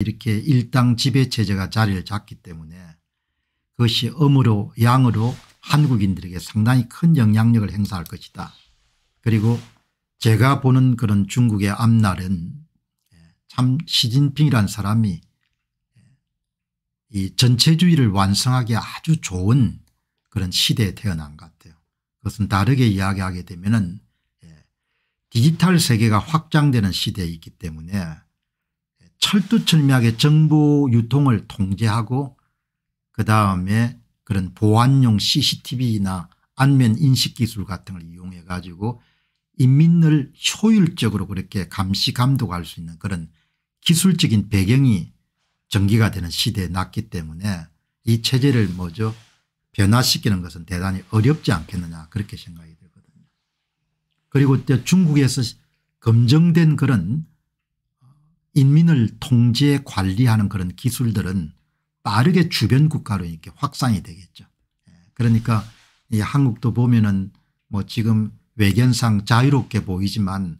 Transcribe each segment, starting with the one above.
이렇게 일당 지배체제가 자리를 잡기 때문에 그것이 음으로 양으로 한국인들에게 상당히 큰 영향력을 행사할 것이다. 그리고 제가 보는 그런 중국의 앞날은 예, 참 시진핑이란 사람이 예, 이 전체주의를 완성하기 에 아주 좋은 그런 시대에 태어난 것 같아요. 그것은 다르게 이야기하게 되면 은 예, 디지털 세계가 확장되는 시대에 있기 때문에 철두철미하게 정보 유통을 통제하고 그다음에 그런 보안용 c c t v 나 안면 인식기술 같은 걸 이용해 가지고 인민을 효율적으로 그렇게 감시 감독할 수 있는 그런 기술적인 배경이 전기가 되는 시대에 났기 때문에 이 체제를 뭐죠 변화시키는 것은 대단히 어렵지 않겠느냐 그렇게 생각이 들거든요. 그리고 중국에서 검증된 그런 인민을 통제 관리하는 그런 기술들은 빠르게 주변 국가로 이렇게 확산이 되겠죠. 예, 그러니까 이 한국도 보면은 뭐 지금 외견상 자유롭게 보이지만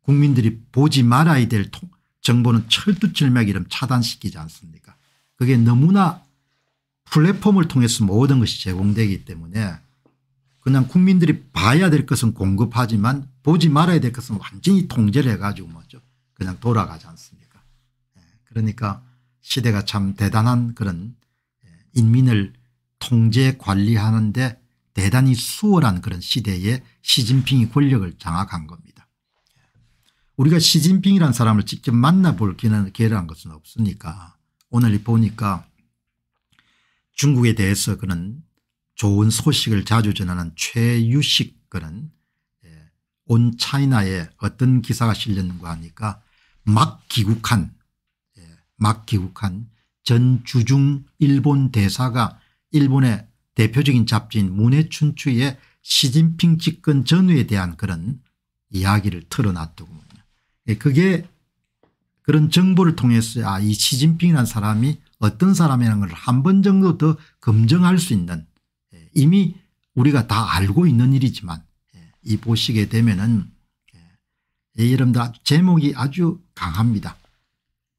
국민들이 보지 말아야 될 정보는 철두철미하게 이름 차단시키지 않습니까 그게 너무나 플랫폼을 통해서 모든 것이 제공되기 때문에 그냥 국민들이 봐야 될 것은 공급하지만 보지 말아야 될 것은 완전히 통제를 해가지고 뭐죠 그냥 돌아가지 않습니까? 예, 그러니까 시대가 참 대단한 그런 예, 인민을 통제 관리하는데 대단히 수월한 그런 시대에 시진핑이 권력을 장악한 겁니다. 예. 우리가 시진핑이란 사람을 직접 만나볼 기회를 한 것은 없으니까 오늘 보니까 중국에 대해서 그런 좋은 소식을 자주 전하는 최유식 그런 온 차이나에 어떤 기사가 실렸는가 하니까 막 귀국한 예, 막 귀국한 전 주중 일본 대사가 일본의 대표적인 잡지인 문해춘추의 시진핑 집권 전후에 대한 그런 이야기를 털어놨더군요. 예, 그게 그런 정보를 통해서 아이 시진핑이라는 사람이 어떤 사람이라는 걸 한 번 정도 더 검증할 수 있는 예, 이미 우리가 다 알고 있는 일이지만 이 보시게 되면은 예, 여러분들 제목이 아주 강합니다.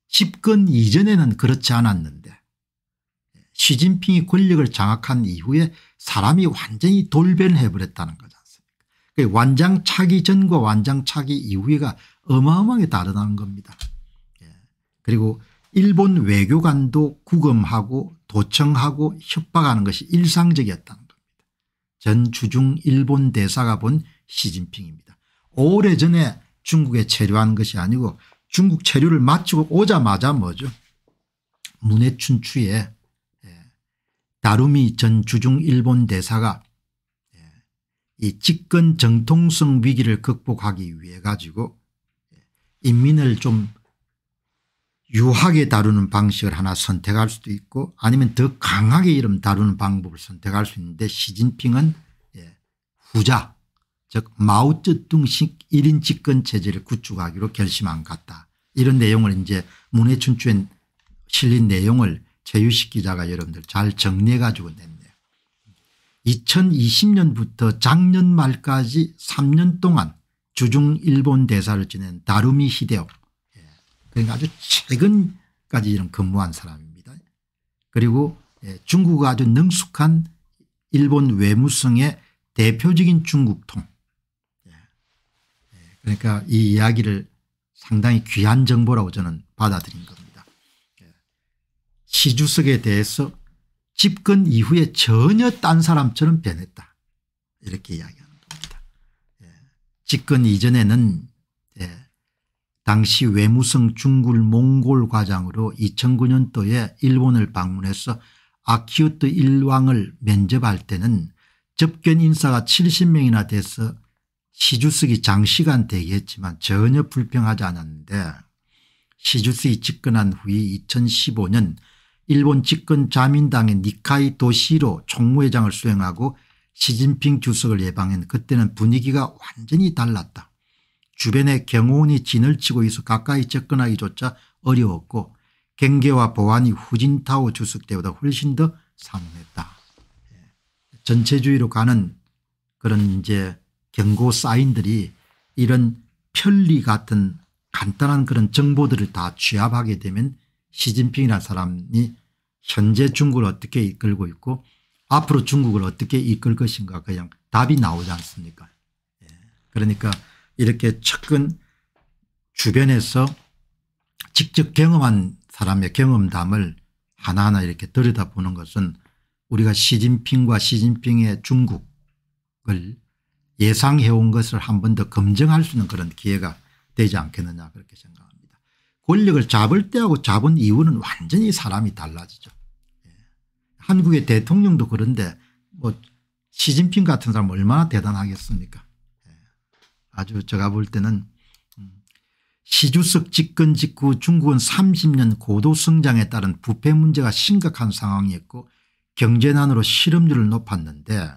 집권 이전에는 그렇지 않았는데 예, 시진핑이 권력을 장악한 이후에 사람이 완전히 돌변해버렸다는 거지 않습니까 그러니까 완장차기 전과 완장차기 이후가 어마어마하게 다르다는 겁니다. 예. 그리고 일본 외교관도 구금하고 도청하고 협박하는 것이 일상적이었다는 겁니다. 전 주중 일본 대사가 본 시진핑입니다. 오래전에 중국에 체류한 것이 아니고 중국 체류를 마치고 오자마자 뭐죠 문해춘추에 예, 다루미 전 주중 일본 대사가 예, 이 집권 정통성 위기를 극복하기 위해 가지고 예, 인민을 좀 유하게 다루는 방식을 하나 선택할 수도 있고 아니면 더 강하게 이름 다루는 방법을 선택할 수 있는데 시진핑은 후자 즉 마오쩌둥식 1인 집권 체제를 구축하기로 결심한 것 같다. 이런 내용을 이제 문해 춘추엔 실린 내용을 최유식 기자가 여러분들 잘 정리해 가지고 냈네요. 2020년부터 작년 말까지 3년 동안 주중 일본 대사를 지낸 다루미 히데오 예. 그러니까 아주 최근까지 이런 근무한 사람입니다. 그리고 예, 중국 아주 능숙한 일본 외무성의 대표적인 중국통 그러니까 이 이야기를 상당히 귀한 정보라고 저는 받아들인 겁니다. 예. 시주석에 대해서 집권 이후에 전혀 딴 사람처럼 변했다. 이렇게 이야기하는 겁니다. 예. 집권 이전에는 예, 당시 외무성 중굴 몽골 과장으로 2009년도에 일본을 방문해서 아키오토 일왕을 면접할 때는 접견 인사가 70명이나 돼서 시주석이 장시간 대기했지만 전혀 불평하지 않았는데 시주석이 집권한 후에 2015년 일본 집권 자민당의 니카이 도시로 총무회장을 수행하고 시진핑 주석을 예방한 그때는 분위기가 완전히 달랐다. 주변에 경호원이 진을 치고 있어 가까이 접근하기조차 어려웠고 경계와 보안이 후진타오 주석 때보다 훨씬 더 상했다. 예. 전체주의로 가는 그런 이제 경고 사인들이 이런 편리 같은 간단한 그런 정보들을 다 취합하게 되면 시진핑이라는 사람이 현재 중국을 어떻게 이끌고 있고 앞으로 중국을 어떻게 이끌 것인가 그냥 답이 나오지 않습니까 예. 그러니까 이렇게 측근 주변에서 직접 경험한 사람의 경험담을 하나하나 이렇게 들여다보는 것은 우리가 시진핑과 시진핑의 중국을 예상해온 것을 한 번 더 검증할 수 있는 그런 기회가 되지 않겠느냐 그렇게 생각합니다. 권력을 잡을 때하고 잡은 이유는 완전히 사람이 달라지죠. 예. 한국의 대통령도 그런데 뭐 시진핑 같은 사람 얼마나 대단하겠습니까 예. 아주 제가 볼 때는 음, 시주석 집권 직후 중국은 30년 고도 성장에 따른 부패 문제가 심각한 상황이었고 경제난으로 실업률을 높았는데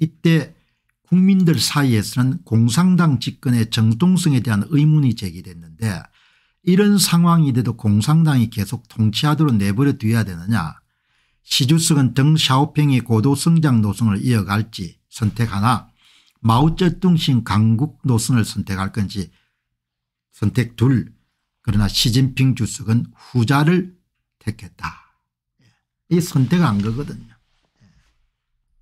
이때 국민들 사이에서는 공산당 집권의 정통성에 대한 의문이 제기됐는데 이런 상황이 돼도 공산당이 계속 통치하도록 내버려 둬야 되느냐 시주석은 덩샤오팽이 고도성장 노선을 이어갈지 선택하나 마오쩌둥식 강국 노선을 선택할 건지 선택 둘 그러나 시진핑 주석은 후자를 택했다. 이 선택한 거거든요.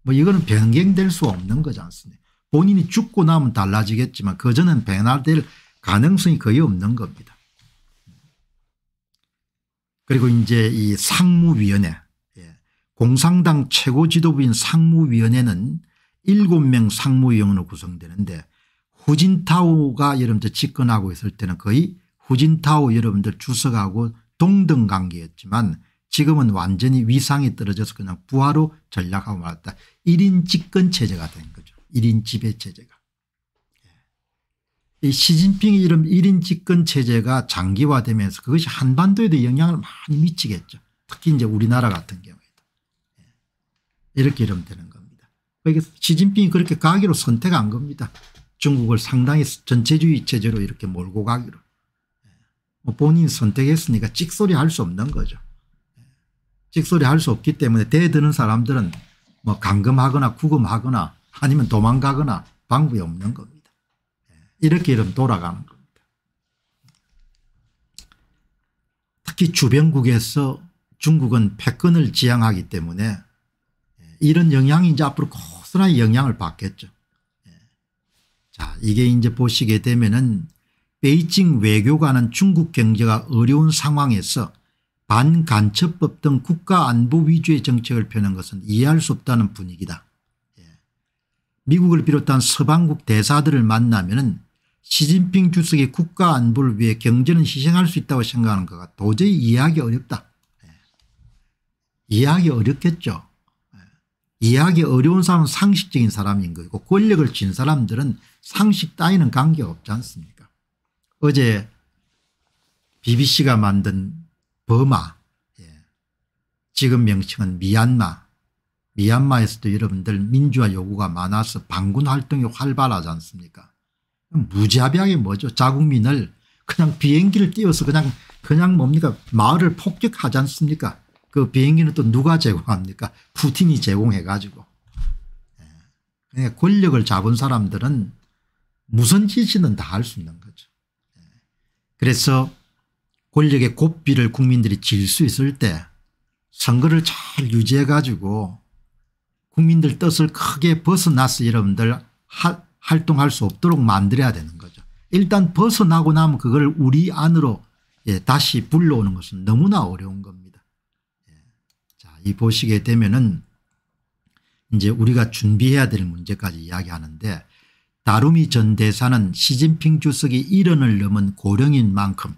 뭐 이거는 변경될 수 없는 거지 않습니까 본인이 죽고 나면 달라지겠지만 그전엔 변화될 가능성이 거의 없는 겁니다. 그리고 이제 이 상무위원회 예, 공상당 최고 지도부인 상무위원회는 7명 상무위원으로 구성되는데 후진타오가 여러분들 집권하고 있을 때는 거의 후진타오 여러분들 주석하고 동등 관계였지만 지금은 완전히 위상이 떨어져서 그냥 부하로 전락하고 말았다. 1인 집권체제가 된 거죠. 1인 지배체제가. 예. 이 시진핑이 이런 1인 집권체제가 장기화되면서 그것이 한반도에도 영향을 많이 미치겠죠. 특히 이제 우리나라 같은 경우에도. 예. 이렇게 이러면 되는 겁니다. 그러니까 시진핑이 그렇게 가기로 선택한 겁니다. 중국을 상당히 전체주의 체제로 이렇게 몰고 가기로. 예. 뭐 본인 선택했으니까 찍소리 할 수 없는 거죠. 직소리할수 없기 때문에 대드는 사람들은 뭐 감금하거나 구금하거나 아니면 도망가거나 방법이 없는 겁니다. 예, 이렇게 이러 돌아가는 겁니다. 특히 주변국에서 중국은 패권을 지향하기 때문에 이런 영향이 이제 앞으로 고스란히 영향을 받겠죠. 예. 자, 이게 이제 보시게 되면은 베이징 외교관은 중국 경제가 어려운 상황에서 반간첩법 등 국가안보 위주의 정책을 펴는 것은 이해할 수 없다는 분위기다. 예. 미국을 비롯한 서방국 대사들을 만나면 시진핑 주석이 국가안보를 위해 경제는 희생할 수 있다고 생각하는 거가 도저히 이해하기 어렵다. 예. 이해하기 어렵겠죠. 예. 이해하기 어려운 사람은 상식적인 사람인 거고 권력을 쥔 사람들은 상식 따위는 관계가 없지 않습니까 어제 BBC가 만든 버마 예. 지금 명칭은 미얀마 미얀마에서도 여러분들 민주화 요구가 많아서 반군 활동이 활발하지 않습니까 무자비하게 뭐죠 자국민을 그냥 비행기를 띄워서 그냥 그냥 뭡니까 마을을 폭격하지 않습니까 그 비행기는 또 누가 제공합니까 푸틴이 제공해 가지고 예. 권력을 잡은 사람들은 무슨 짓이든 다 할 수 있는 거죠. 예. 그래서 권력의 고삐를 국민들이 질 수 있을 때 선거를 잘 유지해 가지고 국민들 뜻을 크게 벗어나서 여러분들 하, 활동할 수 없도록 만들어야 되는 거죠. 일단 벗어나고 나면 그걸 우리 안으로 예, 다시 불러오는 것은 너무나 어려운 겁니다. 예. 자, 이 보시게 되면은 이제 우리가 준비해야 될 문제까지 이야기하는데 다루미 전 대사는 시진핑 주석이 1원을 넘은 고령인 만큼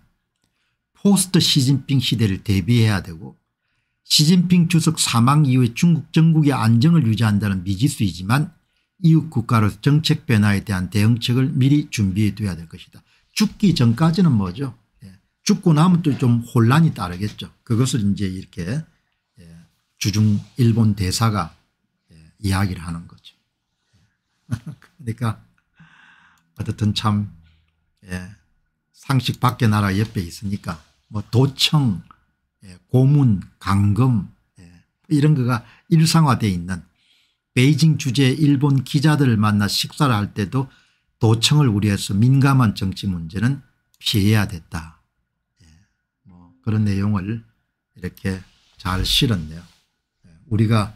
포스트 시진핑 시대를 대비해야 되고 시진핑 주석 사망 이후에 중국 전국의 안정을 유지한다는 미지수이지만 이웃 국가로 서 정책 변화에 대한 대응책을 미리 준비해둬야 될 것이다. 죽기 전까지는 뭐죠? 예. 죽고 나면 또 좀 혼란이 따르겠죠. 그것을 이제 이렇게 예, 주중 일본 대사가 예, 이야기를 하는 거죠. 그러니까 어쨌든 참 상식 밖의 나라 옆에 있으니까 뭐 도청, 예, 고문, 강금 예, 이런 거가 일상화되어 있는 베이징 주재 일본 기자들을 만나 식사를 할 때도 도청을 우려해서 민감한 정치 문제는 피해야 됐다. 예, 뭐 그런 내용을 이렇게 잘 실었네요. 우리가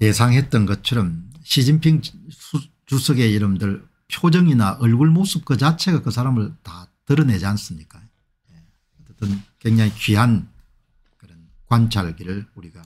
예상했던 것처럼 시진핑 주석의 이름들 표정이나 얼굴 모습 그 자체가 그 사람을 다 드러내지 않습니까 어떤 굉장히 귀한 그런 관찰기를 우리가